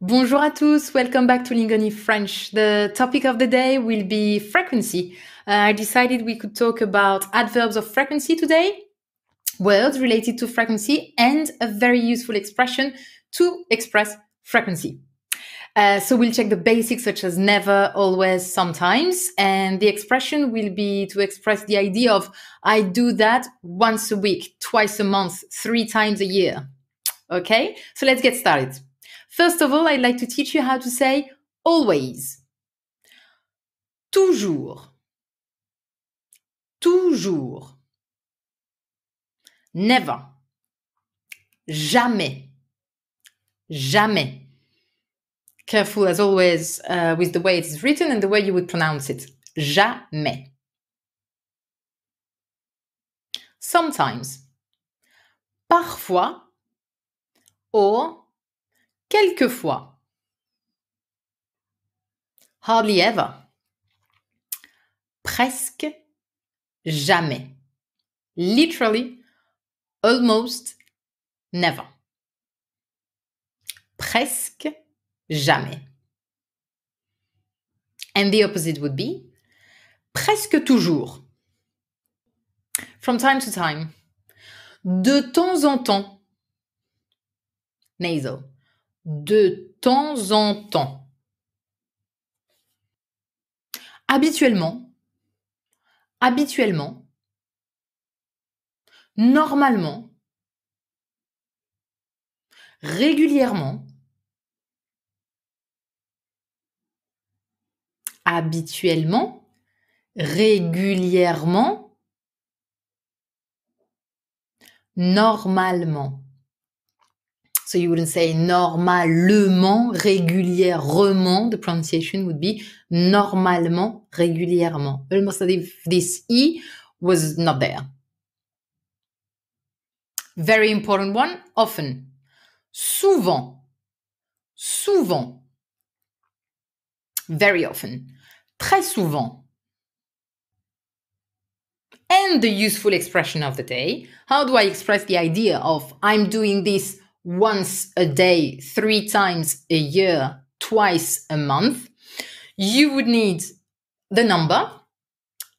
Bonjour à tous. Welcome back to Lingoni French. The topic of the day will be frequency. Uh, I decided we could talk about adverbs of frequency today, words related to frequency, and a very useful expression to express frequency. Uh, so we'll check the basics such as never, always, sometimes. And the expression will be to express the idea of I do that once a week, twice a month, three times a year. Okay, so let's get started. First of all, I'd like to teach you how to say always. Toujours. Toujours. Never. Jamais. Jamais. Careful as always uh, with the way it is written and the way you would pronounce it. Jamais. Sometimes. Parfois. Or Quelquefois. Hardly ever. Presque jamais. Literally, almost never. Presque jamais. And the opposite would be presque toujours. From time to time. De temps en temps. Nasal de temps en temps. Habituellement, habituellement, normalement, régulièrement, habituellement, régulièrement, normalement. So you wouldn't say normalement, régulièrement. The pronunciation would be normalement, régulièrement. Almost as if this E was not there. Very important one, often. Souvent. Souvent. Very often. Très souvent. And the useful expression of the day. How do I express the idea of I'm doing this once a day, three times a year, twice a month, you would need the number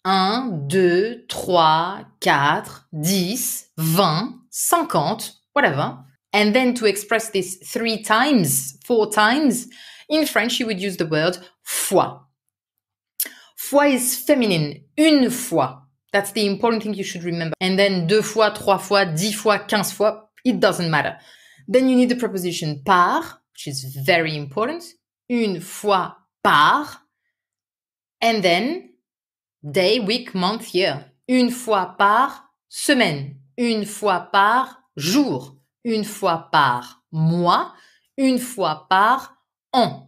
1, 2, 3, 4, 10, 20, 50, whatever. And then to express this three times, four times, in French you would use the word fois. Fois is feminine, une fois. That's the important thing you should remember. And then deux fois, trois fois, dix fois, quinze fois, it doesn't matter. Then you need the preposition par, which is very important. Une fois par. And then day, week, month, year. Une fois par semaine. Une fois par jour. Une fois par mois. Une fois par an.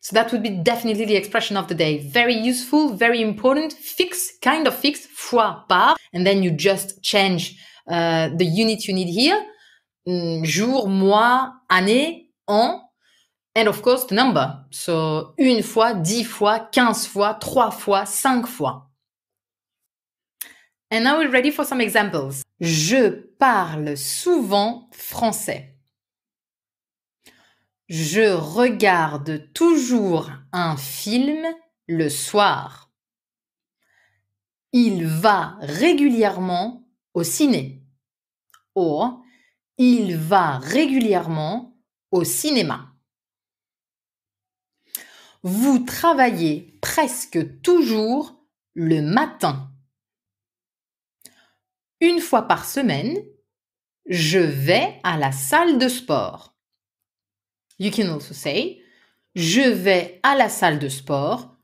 So that would be definitely the expression of the day. Very useful, very important, fixed, kind of fixed, fois par, and then you just change Euh, the unit you need here, mm, jour, mois, année, an, and of course the number. So, une fois, dix fois, quinze fois, trois fois, cinq fois. And now we're ready for some examples. Je parle souvent français. Je regarde toujours un film le soir. Il va régulièrement au ciné. Or, il va régulièrement au cinéma. Vous travaillez presque toujours le matin. Une fois par semaine, je vais à la salle de sport. You can also say, je vais à la salle de sport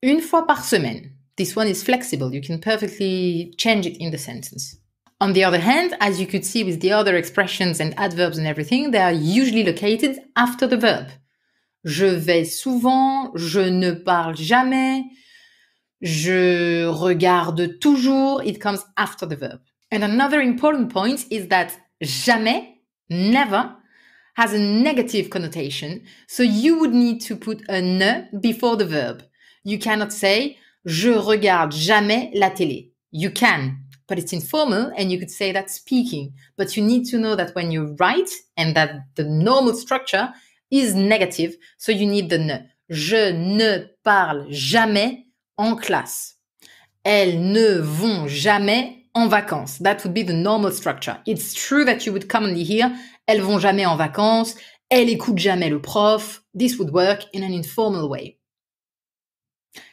une fois par semaine. This one is flexible. You can perfectly change it in the sentence. On the other hand, as you could see with the other expressions and adverbs and everything, they are usually located after the verb. Je vais souvent, je ne parle jamais, je regarde toujours, it comes after the verb. And another important point is that jamais, never, has a negative connotation, so you would need to put a ne before the verb. You cannot say je regarde jamais la télé. You can, but it's informal and you could say that's speaking. But you need to know that when you write and that the normal structure is negative, so you need the ne. Je ne parle jamais en classe. Elles ne vont jamais en vacances. That would be the normal structure. It's true that you would commonly hear elles vont jamais en vacances, elles écoute jamais le prof. This would work in an informal way.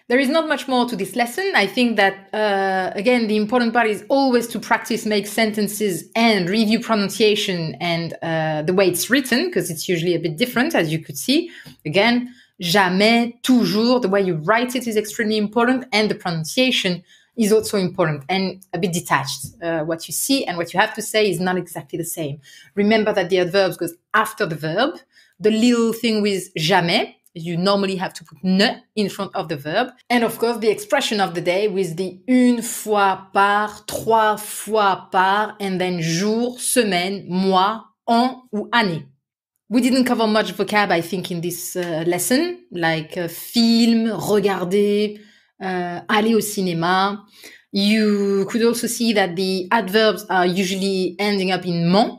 There is not much more to this lesson. I think that, uh, again, the important part is always to practice make sentences and review pronunciation and uh, the way it's written, because it's usually a bit different, as you could see. Again, jamais, toujours, the way you write it is extremely important, and the pronunciation is also important and a bit detached. Uh, what you see and what you have to say is not exactly the same. Remember that the adverb goes after the verb. The little thing with jamais you normally have to put ne in front of the verb. And of course, the expression of the day with the une fois par, trois fois par, and then jour, semaine, mois, an, ou année. We didn't cover much vocab, I think, in this uh, lesson, like uh, film, regarder, uh, aller au cinéma. You could also see that the adverbs are usually ending up in mon,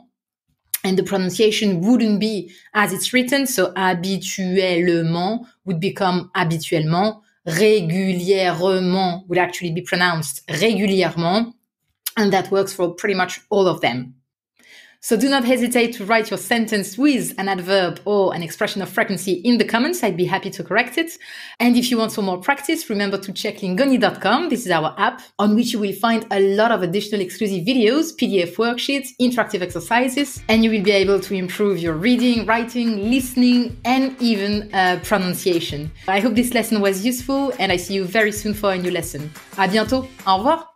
and the pronunciation wouldn't be as it's written. So habituellement would become habituellement. Régulièrement would actually be pronounced régulièrement. And that works for pretty much all of them. So do not hesitate to write your sentence with an adverb or an expression of frequency in the comments. I'd be happy to correct it. And if you want some more practice, remember to check lingoni.com. This is our app on which you will find a lot of additional exclusive videos, PDF worksheets, interactive exercises, and you will be able to improve your reading, writing, listening, and even uh, pronunciation. I hope this lesson was useful and I see you very soon for a new lesson. À bientôt. Au revoir.